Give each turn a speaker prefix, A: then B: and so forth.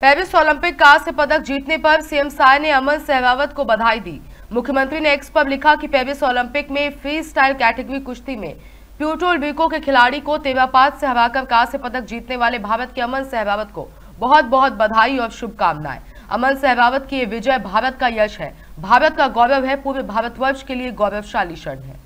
A: Paris Olympic कांस्य पदक जीतने पर सीएम साय ने अमन सहगावत को बधाई दी मुख्यमंत्री ने एक्स पर लिखा कि पेरिस ओलंपिक में फ्री स्टाइल कैटेगरी कुश्ती में प्यूटोल बिको के खिलाड़ी को तेवापात से हराकर कांस्य पदक जीतने वाले भारत के अमन सहगावत को बहुत बहुत बधाई और शुभकामनाएं अमन सहगावत की ये विजय भारत का यश है भारत का गौरव है पूरे भारतवर्ष के लिए गौरवशाली क्षण है